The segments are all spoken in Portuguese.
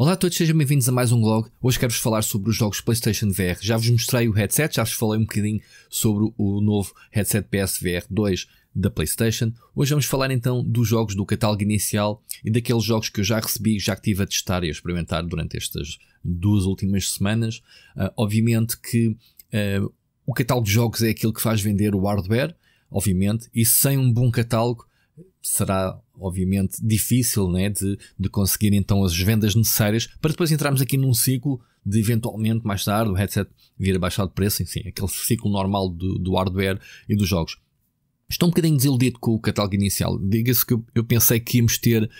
Olá a todos, sejam bem-vindos a mais um vlog. Hoje quero-vos falar sobre os jogos PlayStation VR. Já vos mostrei o headset, já vos falei um bocadinho sobre o novo headset PSVR 2 da PlayStation. Hoje vamos falar então dos jogos do catálogo inicial e daqueles jogos que eu já recebi, já estive a testar e a experimentar durante estas duas últimas semanas. Uh, obviamente que uh, o catálogo de jogos é aquilo que faz vender o hardware, obviamente, e sem um bom catálogo será obviamente difícil né, de, de conseguir então as vendas necessárias para depois entrarmos aqui num ciclo de eventualmente mais tarde o headset vir a baixar de preço, enfim, aquele ciclo normal do, do hardware e dos jogos. Estou um bocadinho desiludido com o catálogo inicial. Diga-se que eu, eu pensei que íamos ter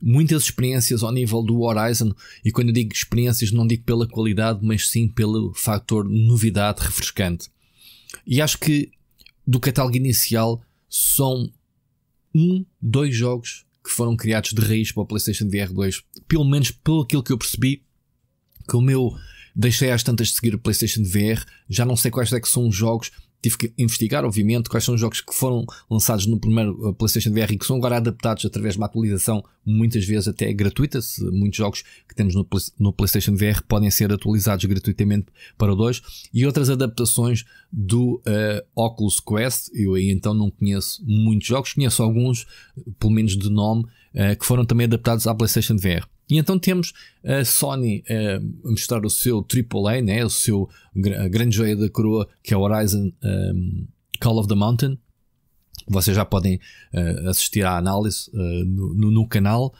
muitas experiências ao nível do Horizon, e quando eu digo experiências, não digo pela qualidade, mas sim pelo fator novidade refrescante. E acho que do catálogo inicial são um, dois jogos que foram criados de raiz para o PlayStation VR 2. Pelo menos pelo aquilo que eu percebi, que o meu deixei às tantas de seguir o PlayStation VR, já não sei quais é que são os jogos tive que investigar, obviamente, quais são os jogos que foram lançados no primeiro eh, PlayStation VR e que são agora adaptados através de uma atualização, muitas vezes até gratuita. Se muitos jogos que temos no, no PlayStation VR podem ser atualizados gratuitamente para o 2 e outras adaptações do uh, Oculus Quest. Eu aí então não conheço muitos jogos, conheço alguns, pelo menos de nome, uh, que foram também adaptados à PlayStation VR. E então temos a Sony eh, a mostrar o seu AAA, né? o seu grande joia da coroa, que é o Horizon um, ehm, Call of the Mountain. Vocês já podem uh, assistir à análise uh, no, no, canal.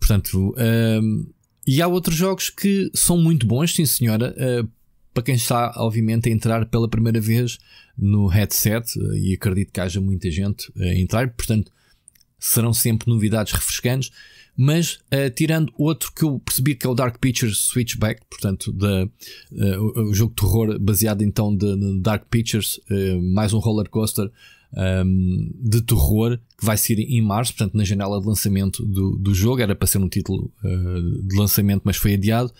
Portanto, um, ehm, e há outros jogos que são muito bons, sim senhora, uh, para quem está, obviamente, a entrar pela primeira vez no headset, e acredito que haja muita gente a entrar, portanto, serão sempre novidades refrescantes mas uh, tirando outro que eu percebi que é o Dark Pictures Switchback, portanto, uh, o jogo de terror baseado então de, de Dark Pictures, uh, mais um roller coaster um, ehm, de terror que vai ser em março, portanto, na janela de lançamento do, do jogo. Era para ser um título de lançamento, mas foi adiado.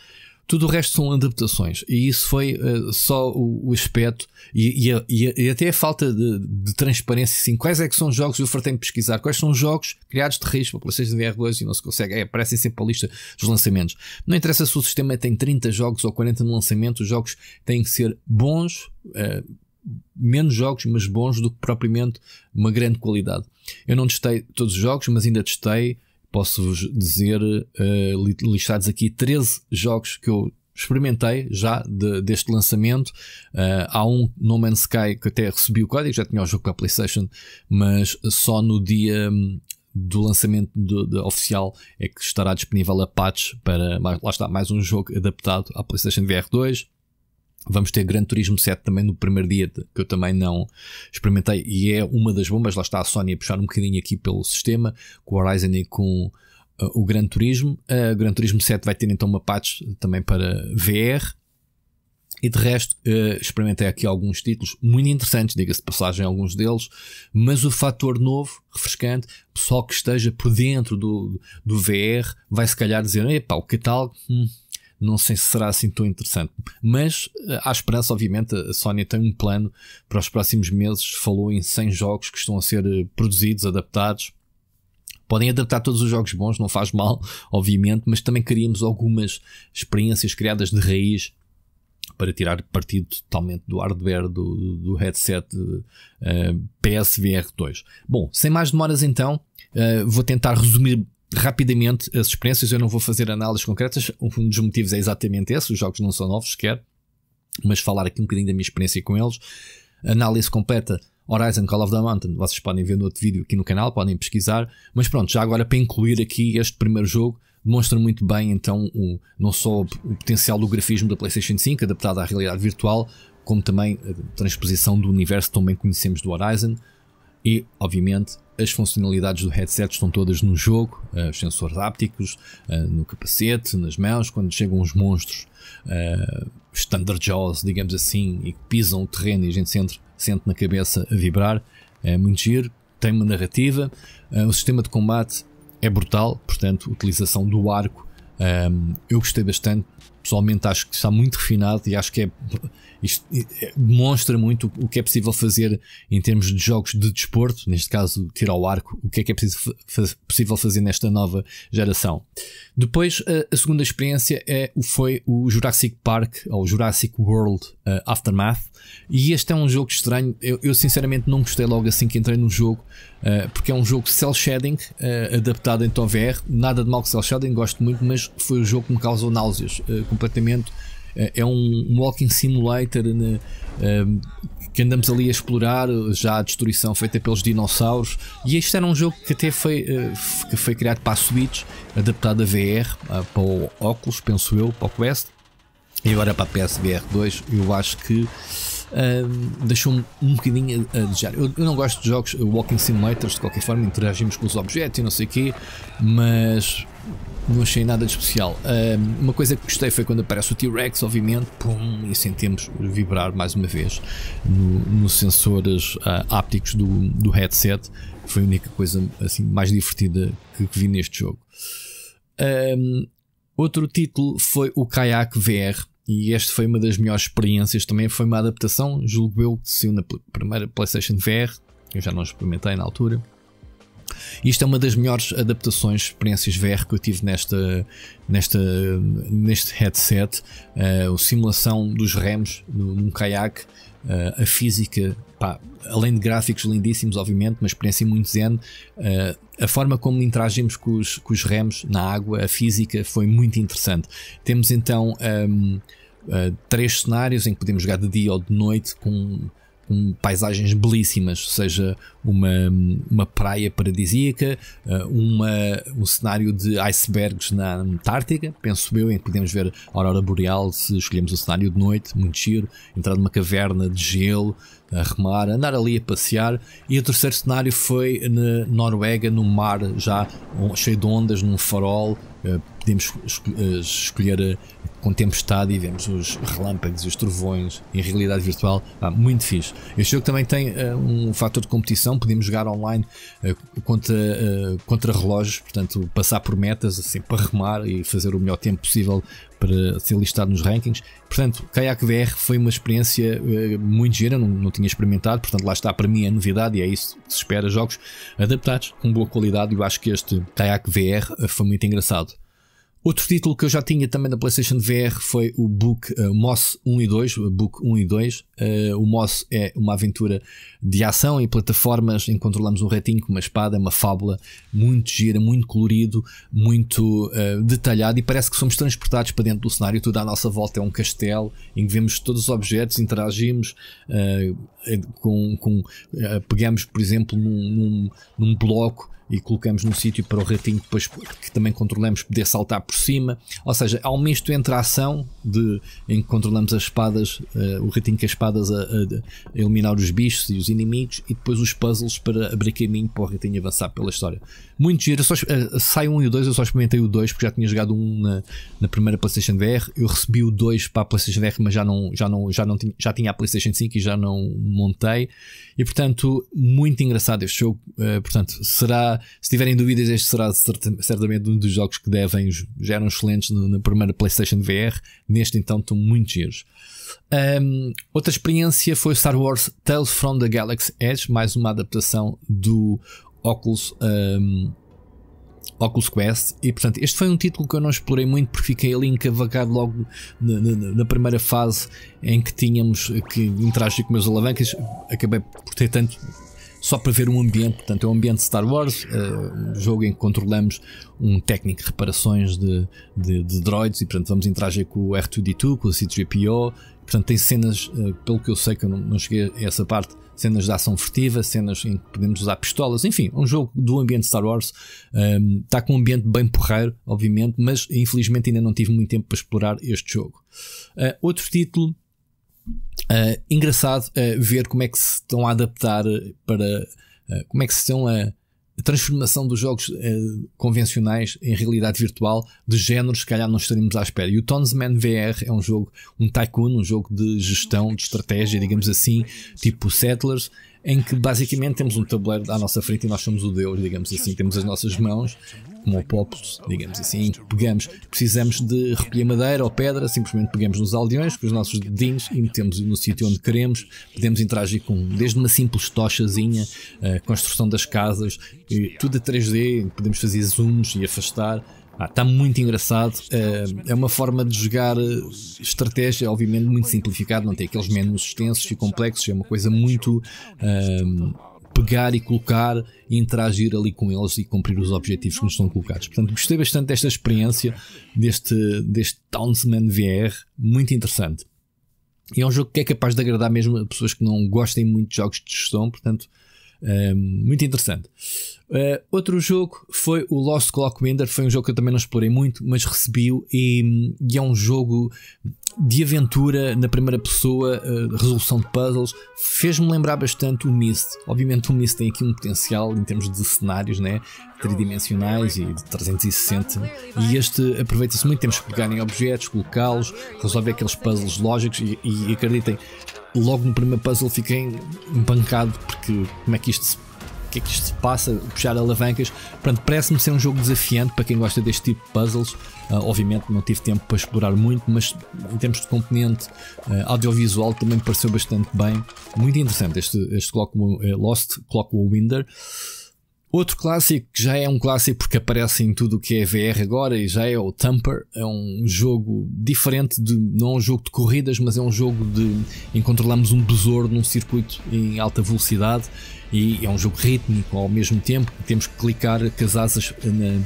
Tudo o resto são adaptações. E isso foi uh, só o, o aspecto e, e, a, e, até a falta de, de, transparência. Assim, quais é que são os jogos? Eu fartei-me pesquisar. Quais são os jogos criados de risco para PlayStation VR2 e não se consegue? É, aparecem sempre a lista dos lançamentos. Não interessa se o sistema tem 30 jogos ou 40 no lançamento. Os jogos têm que ser bons. Uh, menos jogos, mas bons do que propriamente uma grande qualidade. Eu não testei todos os jogos, mas ainda testei posso-vos dizer, uh, listados aqui 13 jogos que eu experimentei já de, deste lançamento. Uh, há um No Man's Sky que até recebi o código, já tinha o jogo para a PlayStation, mas só no dia hum, do lançamento oficial é que estará disponível a patch para lá está mais um jogo adaptado à PlayStation VR 2. Vamos ter Gran Turismo 7 também no primeiro dia, que eu também não experimentei, e é uma das bombas. Lá está a Sony a puxar um bocadinho aqui pelo sistema, com o Horizon e com uh, o Gran Turismo. Uh, o Gran Turismo 7 vai ter então uma patch também para VR. E de resto, uh, experimentei aqui alguns títulos muito interessantes, diga-se de passagem, alguns deles, mas o fator novo, refrescante, pessoal que esteja por dentro do, do VR vai se calhar dizer: epá, o catálogo. Hum, não sei se será assim tão interessante. Mas eh, há esperança, obviamente, a Sony tem um plano para os próximos meses, falou em 100 jogos que estão a ser eh, produzidos, adaptados. Podem adaptar todos os jogos bons, não faz mal, obviamente, mas também queríamos algumas experiências criadas de raiz para tirar partido totalmente do hardware do, do headset uh, eh, PSVR 2. Bom, sem mais demoras então, uh, vou tentar resumir rapidamente as experiências. Eu não vou fazer análises concretas. Um dos motivos é exatamente esse: os jogos não são novos sequer, mas falar aqui um bocadinho da minha experiência com eles. Análise completa. Horizon Call of the Mountain, vocês podem ver no outro vídeo aqui no canal, podem pesquisar, mas pronto, já agora para incluir aqui este primeiro jogo, demonstra muito bem então o, não só o potencial do grafismo da PlayStation 5 adaptado à realidade virtual, como também a transposição do universo que também conhecemos do Horizon e, obviamente, as funcionalidades do headset estão todas no jogo, eh, os sensores ápticos, eh, no capacete, nas mãos, quando chegam os monstros uh, standard jaws, digamos assim, e que pisam o terreno e a gente sente, sente na cabeça a vibrar, é muito giro, tem uma narrativa, uh, o sistema de combate é brutal, portanto, utilização do arco um, eu gostei bastante pessoalmente acho que está muito refinado e acho que é, isto é, demonstra muito o que é possível fazer em termos de jogos de desporto, neste caso tirar o arco, o que é que é preciso, faz, possível fazer nesta nova geração. Depois, a, a, segunda experiência é, foi o Jurassic Park, ou Jurassic World uh, Aftermath, e este é um jogo estranho. Eu, eu sinceramente não gostei logo assim que entrei no jogo, uh, porque é um jogo cel shading uh, adaptado em VR. Nada de mal que cel shading, gosto muito, mas foi o jogo que me causou náuseas uh, completamente. é um walking simulator né, que andamos ali a explorar já a destruição feita pelos dinossauros. E este era um jogo que até foi, que foi criado para a Switch, adaptado a VR, para o óculos, penso eu, para o Quest. E agora para a PSVR 2, eu acho que deixou-me um bocadinho a, a desejar. Eu, eu, não gosto de jogos uh, Walking Simulators, de qualquer forma, interagimos com os objetos e não sei o quê, mas não achei nada de especial. Um, uma coisa que gostei foi quando aparece o T-Rex, obviamente, pum, e sentimos vibrar mais uma vez nos no sensores uh, ápticos do, do headset. Foi a única coisa assim, mais divertida que, que vi neste jogo. Um, outro título foi o Kayak VR. E esta foi uma das melhores experiências também. Foi uma adaptação, julgo eu, que saiu na primeira PlayStation VR. Eu já não experimentei na altura. Isto é uma das melhores adaptações, experiências VR que eu tive nesta, nesta, neste headset. Uh, eh, a simulação dos remos num caiaque, uh, a física pá, além de gráficos lindíssimos, obviamente, uma experiência muito zen, uh, a forma como interagimos com os, com os, remos na água, a física, foi muito interessante. Temos então um, ehm, uh, eh, três cenários em que podemos jogar de dia ou de noite com com paisagens belíssimas, seja uma, uma praia paradisíaca, eh, uma, um cenário de icebergs na Antártica, penso eu, em que podemos ver a aurora boreal se escolhemos o cenário de noite, muito giro, entrar numa caverna de gelo, a remar, andar ali a passear. E o terceiro cenário foi na Noruega, no mar, já cheio de ondas, num farol, eh, podemos eh, escolher eh, com tempestade e vemos os relâmpagos e os trovões em realidade virtual. Ah, muito fixe. Este jogo também tem uh, um fator de competição, podemos jogar online uh, contra, uh, contra relógios, portanto, passar por metas, assim, para remar e fazer o melhor tempo possível para ser listado nos rankings. Portanto, Kayak VR foi uma experiência muito gira, não, não tinha experimentado, portanto, lá está para mim a novidade e é isso que se espera: jogos adaptados com boa qualidade. Eu acho que este Kayak VR foi muito engraçado. Outro título que eu já tinha também na PlayStation VR foi o Book uh, Moss 1 e 2. Book 1 e 2. Uh, eh, o Moss é uma aventura de ação em plataformas em que controlamos um ratinho com uma espada, é uma fábula muito gira, muito colorido, muito uh, detalhado e parece que somos transportados para dentro do cenário. Tudo à nossa volta é um castelo em que vemos todos os objetos, interagimos com. com pegamos, por exemplo, num, num, num bloco e colocamos num sítio para o ratinho depois que também controlamos poder saltar por cima. Ou seja, há um misto entre a ação de, em que controlamos as espadas, uh, o ratinho com as espadas a, a, eliminar os bichos e os inimigos e depois os puzzles para abrir caminho para o ratinho avançar pela história muito giro. Só, uh, sai um e o 2, eu só experimentei o 2 porque já tinha jogado um na, na primeira PlayStation VR. Eu recebi o 2 para a PlayStation VR, mas já não, já não, já não tinha, já tinha a PlayStation 5 e já não montei. E portanto, muito engraçado este jogo. Uh, portanto, será, se tiverem dúvidas, este será certamente um dos jogos que devem, já eram excelentes no, na primeira PlayStation VR. Neste então, estão muito giros. Um, outra experiência foi Star Wars Tales from the Galaxy Edge, mais uma adaptação do Oculus um, Oculus Quest. E portanto, este foi um título que eu não explorei muito porque fiquei ali encavacado logo na, na, na primeira fase em que tínhamos que interagir com meus alavancas. Acabei por ter tanto só para ver um ambiente, portanto é um ambiente Star Wars, uh, um jogo em que controlamos um técnico de reparações de, de, de droids e portanto vamos interagir com o R2D2, com o C3PO, portanto tem cenas, uh, pelo que eu sei que eu não, não cheguei a essa parte, cenas de ação furtiva, cenas em que podemos usar pistolas, enfim, um jogo do ambiente Star Wars. Um, está com um ambiente bem porreiro, obviamente, mas infelizmente ainda não tive muito tempo para explorar este jogo. Uh, outro título. Uh, engraçado uh, ver como é que se estão a adaptar para ah, como é que se estão a transformação dos jogos eh, convencionais em realidade virtual de géneros se calhar não estaríamos à espera. E o Townsman VR é um jogo, um tycoon, um jogo de gestão, de estratégia, digamos assim, tipo Settlers, em que basicamente temos um tabuleiro à nossa frente e nós somos o Deus, digamos assim. Temos as nossas mãos, como o Populus, digamos assim, em que pegamos, precisamos de recolher madeira ou pedra, simplesmente pegamos nos aldeões com os nossos dedinhos e metemos no sítio onde queremos. Podemos interagir com desde uma simples tochazinha, a eh, construção das casas, tudo a 3D, podemos fazer zooms e afastar está ah, muito engraçado. Ah, é uma forma de jogar ah, estratégia, obviamente, muito simplificado, não tem aqueles menus extensos e complexos, é uma coisa muito. Um, pegar e colocar e interagir ali com eles e cumprir os objetivos que nos estão colocados. Portanto, gostei bastante desta experiência, deste, deste Townsman VR, muito interessante. E é um jogo que é capaz de agradar mesmo a pessoas que não gostem muito de jogos de gestão, portanto, um, muito interessante. Uh, outro jogo foi o Lost Clock Winder, foi um jogo que eu também não explorei muito, mas recebi-o e, e, é um jogo de aventura na primeira pessoa, uh, resolução de puzzles, fez-me lembrar bastante o Myst. Obviamente o Myst tem aqui um potencial em termos de cenários né, tridimensionais e de 360 e este aproveita-se muito, temos que pegar em objetos, colocá-los, resolver aqueles puzzles lógicos e, e acreditem, logo no primeiro puzzle fiquei empancado porque como é que isto se que é que isto se passa, puxar alavancas. Portanto, parece-me ser um jogo desafiante para quem gosta deste tipo de puzzles. Uh, obviamente não tive tempo para explorar muito, mas em termos de componente uh, audiovisual também me pareceu bastante bem. Muito interessante este, este Clock, eh, Lost Clockwinder. Winder. Outro clássico, que já é um clássico porque aparece em tudo o que é VR agora e já é o Tamper. É um jogo diferente, de, não é um jogo de corridas, mas é um jogo de encontramos um besouro num circuito em alta velocidade e é um jogo rítmico ao mesmo tempo. Temos que clicar as na,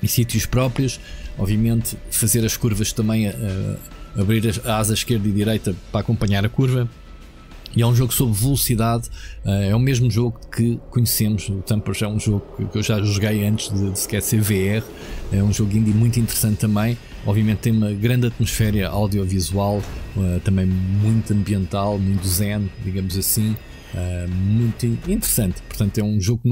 em sítios próprios, obviamente fazer as curvas também, uh, abrir a asa esquerda e direita para acompanhar a curva e é um jogo sobre velocidade, eh, é o mesmo jogo que conhecemos. O Tampers é um jogo que eu já joguei antes de, de sequer ser VR, é um jogo indie muito interessante também. Obviamente tem uma grande atmosfera audiovisual, eh, também muito ambiental, muito zen, digamos assim. Uh, muito interessante. Portanto, é um jogo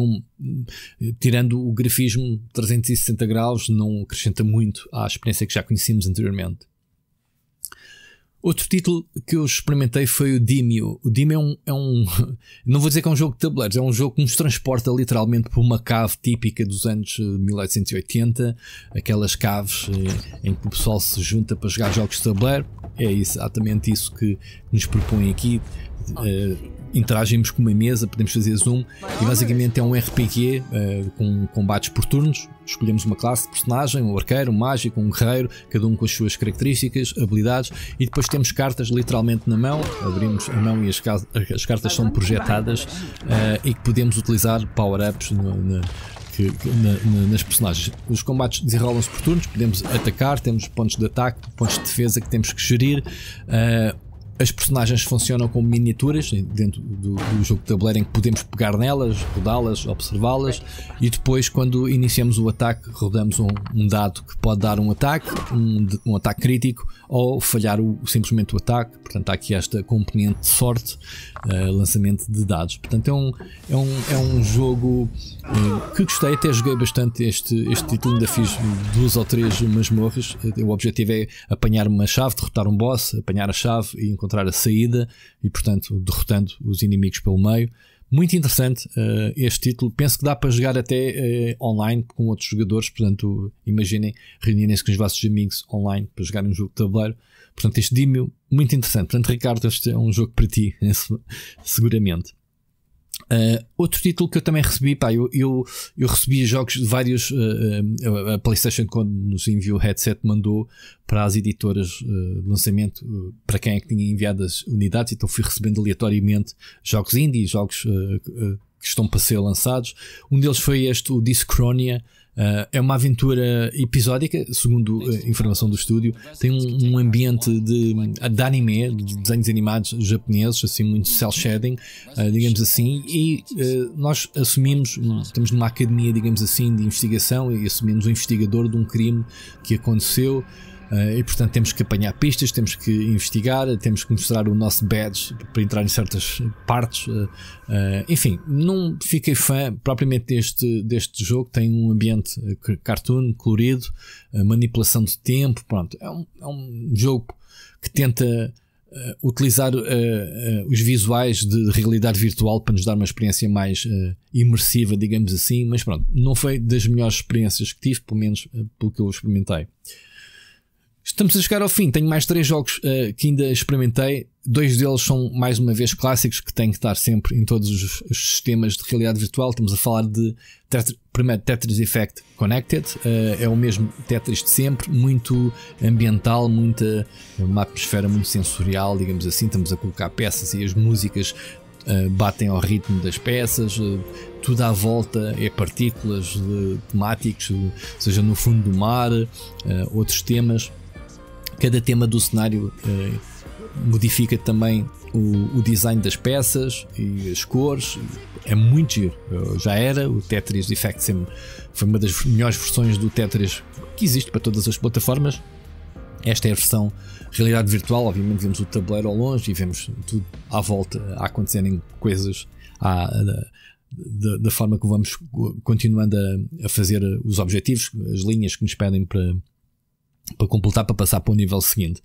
que tirando o grafismo 360 graus, não acrescenta muito à experiência que já conhecíamos anteriormente. Outro título que eu experimentei foi o Dimio. O Dimio é um, é um, Não vou dizer que é um jogo de tabuleiros, é um jogo que nos transporta literalmente por uma cave típica dos anos 1880, eh, aquelas caves eh, em que o pessoal se junta para jogar jogos de tabuleiro. É exatamente isso que nos propõe aqui. Oh, interagimos com uma mesa, podemos fazer zoom e basicamente é um RPG uh, eh, com combates por turnos. Escolhemos uma classe de personagem, um arqueiro, um mágico, um guerreiro, cada um com as suas características, habilidades e depois temos cartas literalmente na mão. Abrimos a mão e as, as cartas são projetadas uh, e que podemos utilizar power-ups que, que, na, na, nas personagens. Os combates desenrolam-se por turnos, podemos atacar, temos pontos de ataque, pontos de defesa que temos que gerir. Uh, as personagens funcionam como miniaturas né, dentro do, do jogo de tabuleiro em que podemos pegar nelas, rodá-las, observá-las e depois, quando iniciamos o ataque, rodamos um, um dado que pode dar um ataque, um, um ataque crítico ou falhar o, simplesmente o ataque. Portanto, há aqui esta componente de sorte, uh, lançamento de dados. Portanto, é um, é um, é um jogo uh, que gostei, até joguei bastante este, este título, ainda fiz duas ou três masmorras. Eh, o objetivo é apanhar uma chave, derrotar um boss, apanhar a chave e encontrar encontrar a saída e, portanto, derrotando os inimigos pelo meio. Muito interessante uh, este título. Penso que dá para jogar até uh, online com outros jogadores. Portanto, imaginem reunirem-se com os vossos amigos online para jogarem um jogo de tabuleiro. Portanto, este Dimio, muito interessante. Portanto, Ricardo, este é um jogo para ti, seguramente. Uh, outro título que eu também recebi, pá, eu, eu, eu recebi jogos de vários. Uh, a PlayStation, quando nos enviou o headset, mandou para as editoras uh, de lançamento para quem é que tinha enviado as unidades, então fui recebendo aleatoriamente jogos indie, jogos que estão para ser lançados. Um deles foi este, o Discronia Uh, é uma aventura episódica, segundo a eh, informação do estúdio. Tem um, um ambiente de, de, anime, de desenhos animados japoneses, assim, muito cel-shading, uh, digamos assim. E uh, nós assumimos, estamos numa academia, digamos assim, de investigação e assumimos o um investigador de um crime que aconteceu. Eh, e portanto temos que apanhar pistas, temos que investigar, temos que mostrar o nosso badge para entrar em certas partes. Eh, eh, enfim, não fiquei fã propriamente deste, deste jogo, tem um ambiente cartoon, colorido, manipulação de tempo, pronto, é um, é um jogo que tenta Uh, utilizar uh, uh, os visuais de realidade virtual para nos dar uma experiência mais imersiva, digamos assim, mas pronto, não foi das melhores experiências que tive, pelo menos pelo que eu experimentei. Estamos a chegar ao fim. Tenho mais três jogos uh, que ainda experimentei. Dois deles são, mais uma vez, clássicos que têm que estar sempre em todos os, os sistemas de realidade virtual. Estamos a falar de primeiro Tetris Effect Connected. Uh, é o mesmo Tetris de sempre, muito ambiental, muita, uma atmosfera muito sensorial, digamos assim. Estamos a colocar peças e as músicas Uh, batem ao ritmo das peças, uh, tudo à volta é partículas uh, temáticos, seja no fundo do mar, outros temas. Cada tema do cenário eh, modifica também o, o, design das peças e as cores. É muito giro. já era o Tetris Effect foi uma das melhores versões do Tetris que existe para todas as plataformas. Esta é a versão realidade virtual. Obviamente, vemos o tabuleiro ao longe e vemos tudo à volta a acontecerem coisas à, à, da, da, forma que vamos continuando a, a, fazer os objetivos, as linhas que nos pedem para, para completar, para passar para o nível seguinte.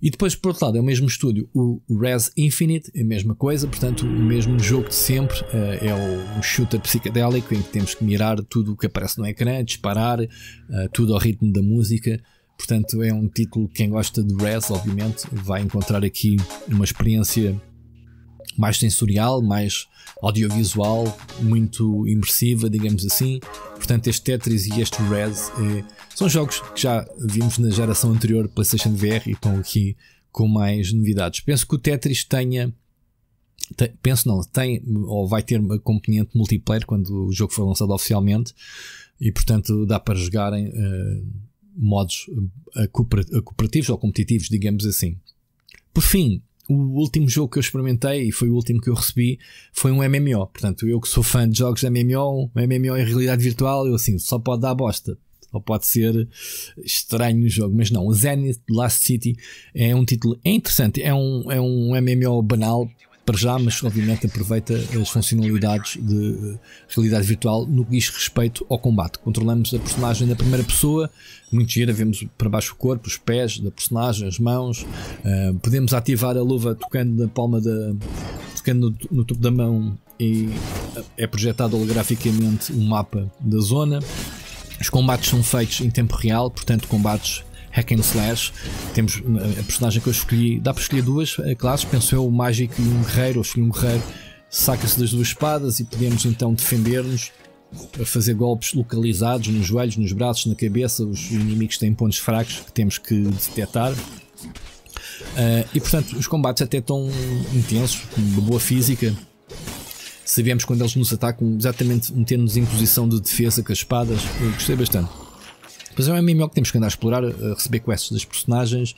E depois, por outro lado, é o mesmo estúdio, o Res Infinite, é a mesma coisa, portanto, o mesmo jogo de sempre, eh, é o shooter psicodélico em que temos que mirar tudo o que aparece no ecrã, disparar, eh, tudo ao ritmo da música. Portanto, é um título que quem gosta de Res, obviamente, vai encontrar aqui uma experiência mais sensorial, mais audiovisual, muito imersiva, digamos assim. Portanto, este Tetris e este Res eh, são jogos que já vimos na geração anterior PlayStation VR e estão aqui com mais novidades. Penso que o Tetris tenha. Tem, penso não, tem ou vai ter uma componente multiplayer quando o jogo for lançado oficialmente e portanto dá para jogar em uh, eh, modos eh, cooperativos ou competitivos, digamos assim. Por fim, o último jogo que eu experimentei e foi o último que eu recebi foi um MMO. Portanto, eu que sou fã de jogos de MMO, um MMO em realidade virtual, eu assim, só pode dar bosta. Só pode ser estranho o jogo, mas não. O Zenith Last City é um título interessante. É um, é um MMO banal, para já, mas obviamente aproveita as funcionalidades de eh, realidade virtual no que diz respeito ao combate. Controlamos a personagem na primeira pessoa, muito gira, vemos para baixo o corpo, os pés da personagem, as mãos, uh, podemos ativar a luva tocando na palma da. tocando no, no topo da mão e eh, é projetado holograficamente um mapa da zona. Os combates são feitos em tempo real, portanto, combates hack and slash. Temos eh, a personagem que eu escolhi, dá para escolher duas eh, classes, penso eu, o mágico e um guerreiro. escolhi um guerreiro, saca-se das duas espadas e podemos então defender-nos a fazer golpes localizados nos joelhos, nos braços, na cabeça. Os inimigos têm pontos fracos que temos que detectar. Uh, e portanto, os combates até tão intensos, com boa física. Sabemos quando eles nos atacam, exatamente meter-nos em posição de defesa com as espadas. Eu gostei bastante. Pois é um MMO que temos que andar a explorar, a eh, receber quests das personagens.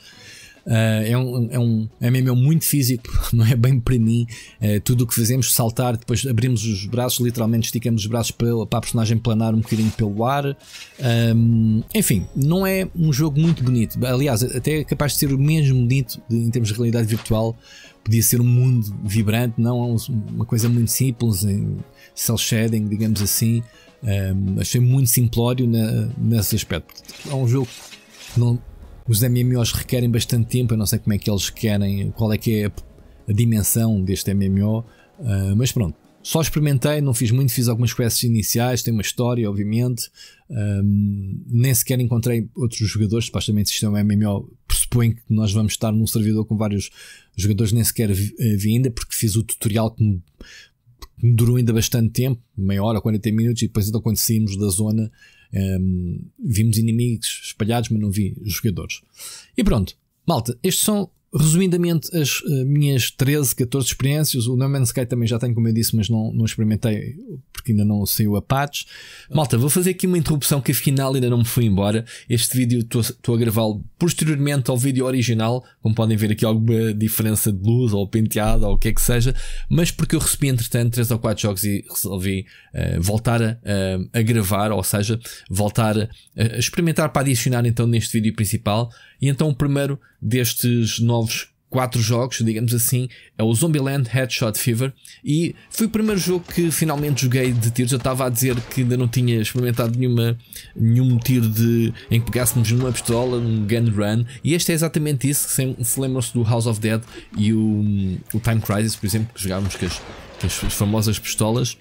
Uh, é, um, é um MMO muito físico, não é bem para mim. Uh, tudo o que fazemos, saltar, depois abrimos os braços, literalmente esticamos os braços para, para a personagem planar um bocadinho pelo ar. Um, ehm, enfim, não é um jogo muito bonito. Aliás, até é capaz de ser o mesmo bonito em termos de realidade virtual. Podia ser um mundo vibrante, não é uma coisa muito simples, em cel shading, digamos assim. Um, achei muito simplório na, nesse aspecto. É um jogo que não, os MMOs requerem bastante tempo. Eu não sei como é que eles querem, qual é que é a, a dimensão deste MMO, uh, ah, mas pronto. Só experimentei, não fiz muito, fiz algumas quests iniciais, tem uma história, obviamente. Um, nem sequer encontrei outros jogadores, supostamente se isto é um MMO, pressupõe que nós vamos estar num servidor com vários jogadores, nem sequer vi, eh, vi ainda, porque fiz o tutorial que me durou ainda bastante tempo, meia hora, 40 minutos, e depois então quando saímos da zona um, vimos inimigos espalhados, mas não vi jogadores. E pronto, malta, estes são Resumidamente, as eh, minhas 13, 14 experiências, o No Man's Sky também já tenho, como eu disse, mas não, não experimentei porque ainda não saiu a patch. Malta, vou fazer aqui uma interrupção que afinal ainda não me fui embora. Este vídeo estou a gravá-lo posteriormente ao vídeo original, como podem ver aqui alguma diferença de luz ou penteado ou o que é que seja, mas porque eu recebi entretanto 3 ou 4 jogos e resolvi uh, voltar a, uh, a gravar, ou seja, voltar a, a experimentar para adicionar então neste vídeo principal. E então o primeiro destes novos quatro jogos, digamos assim, é o Zombieland Headshot Fever e foi o primeiro jogo que finalmente joguei de tiros. Eu estava a dizer que ainda não tinha experimentado nenhuma, nenhum tiro de, em que pegássemos numa pistola, um gun run, e este é exatamente isso. Se, se lembram-se do House of Dead e o, o Time Crisis, por exemplo, que jogávamos com as, com as famosas pistolas.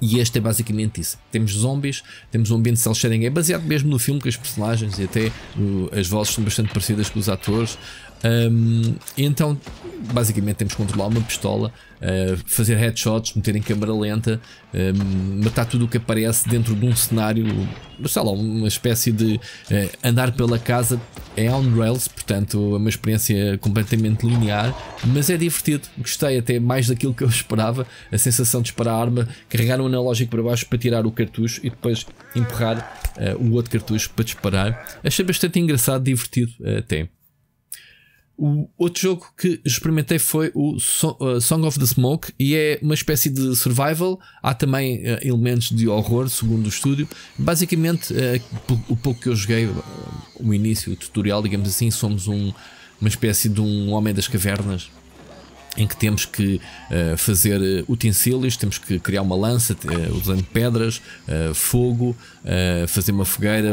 E este é basicamente isso. Temos zombies, temos um ambiente cel sharing é baseado mesmo no filme que as personagens e até uh, as vozes são bastante parecidas com os atores. Um, então, basicamente, temos que controlar uma pistola, uh, fazer headshots, meter em câmera lenta, um, matar tudo o que aparece dentro de um cenário, sei lá, uma espécie de uh, andar pela casa. É on rails, portanto, é uma experiência completamente linear, mas é divertido. Gostei até mais daquilo que eu esperava. A sensação de disparar a arma, carregar o um analógico para baixo para tirar o cartucho e depois empurrar uh, o outro cartucho para disparar. Achei bastante engraçado, divertido até. O outro jogo que experimentei foi o uh, Song of the Smoke e é uma espécie de survival. Há também uh, elementos de horror, segundo o estúdio. Basicamente, uh, o pouco que eu joguei, uh, o início, o tutorial, digamos assim, somos um, uma espécie de um homem das cavernas em que temos que uh, fazer uh, utensílios, temos que criar uma lança uh, usando pedras, uh, fogo, uh, fazer uma fogueira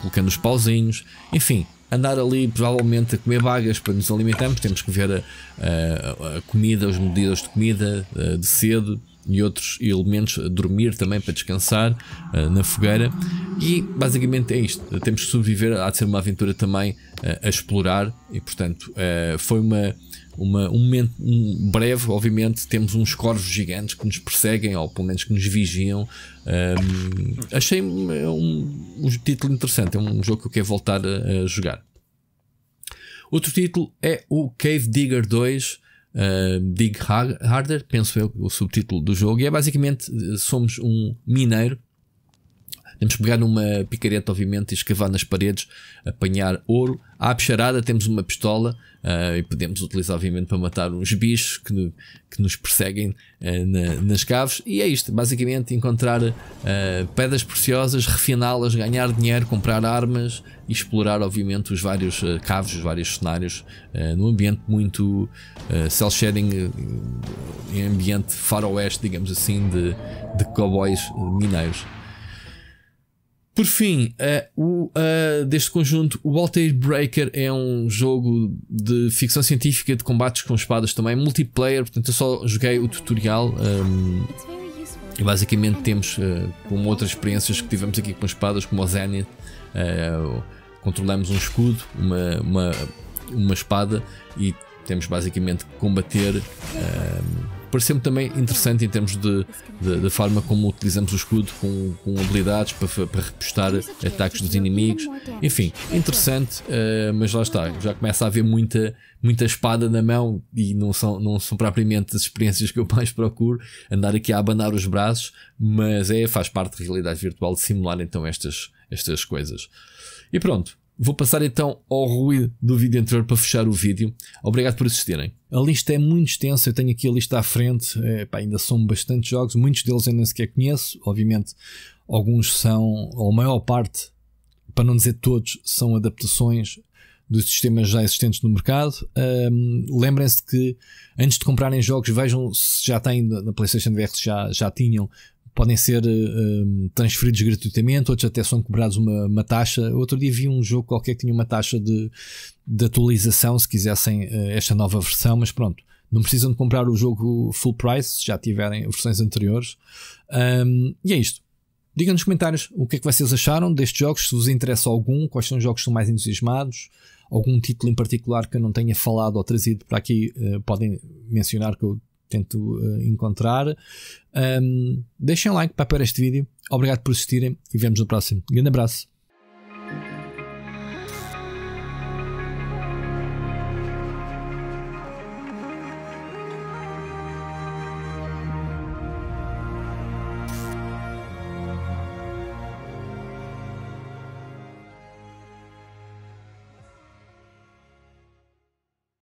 colocando os pauzinhos, enfim, andar ali provavelmente a comer vagas para nos alimentarmos, temos que ver a, a, a comida, as medidas de comida a, eh, de cedo e outros elementos, dormir também para descansar eh, na fogueira. E basicamente é isto. Temos que sobreviver, há de ser uma aventura também eh, a explorar, e portanto foi uma uma, um momento um breve, obviamente, temos uns corvos gigantes que nos perseguem, ou pelo menos que nos vigiam. Um, achei um, um título interessante, é um jogo que eu quero voltar a, a jogar. Outro título é o Cave Digger 2. Uh, Dig Harder, penso eu, o subtítulo do jogo, e é basicamente eh, somos um mineiro temos que pegar numa picareta, obviamente, e escavar nas paredes, apanhar ouro. À bicharada temos uma pistola uh, e podemos utilizar, obviamente, para matar uns bichos que, no, que nos perseguem uh, na, nas caves. E é isto, basicamente, encontrar uh, pedras preciosas, refiná-las, ganhar dinheiro, comprar armas e explorar, obviamente, os vários uh, caves, os vários cenários, uh, num ambiente muito uh, cel-shading, em ambiente faroeste, digamos assim, de, de cowboys mineiros. Por fim, uh, o, uh, deste conjunto, o Altair Breaker é um jogo de ficção científica de combates com espadas também, multiplayer, portanto eu só joguei o tutorial. Um, ehm, e basicamente temos, uh, eh, como outras experiências que tivemos aqui com espadas, como o Zenith, controlamos um escudo, uma, uma, uma espada e temos basicamente que combater. Ehm, Pareceu-me também interessante em termos de, da forma como utilizamos o escudo com, com habilidades para, para repostar ataques dos inimigos. Enfim, interessante, uh, mas lá está, já começa a haver muita, muita espada na mão e não são, não são propriamente as experiências que eu mais procuro, andar aqui a abanar os braços, mas é, faz parte da realidade virtual de simular então estas, estas coisas. E pronto, Vou passar então ao ruído do vídeo anterior para fechar o vídeo. Obrigado por assistirem. A lista é muito extensa, eu tenho aqui a lista à frente, é, pá, ainda são bastantes jogos, muitos deles eu nem sequer conheço, obviamente alguns são, ou a maior parte, para não dizer todos, são adaptações dos sistemas já existentes no mercado. Um, Lembrem-se que antes de comprarem jogos, vejam se já têm na PlayStation VR, se já, já tinham podem ser eh, transferidos gratuitamente, outros até são cobrados uma, uma, taxa. Outro dia vi um jogo qualquer que tinha uma taxa de, de atualização se quisessem uh, esta nova versão, mas pronto, não precisam de comprar o jogo full price se já tiverem versões anteriores. Um, e é isto. Digam nos comentários o que é que vocês acharam destes jogos, se vos interessa algum, quais são os jogos que estão mais entusiasmados, algum título em particular que eu não tenha falado ou trazido para aqui, uh, podem mencionar que eu tento uh, encontrar. Um, deixem like para apoiar este vídeo. Obrigado por assistirem e vemos no próximo. Um grande abraço.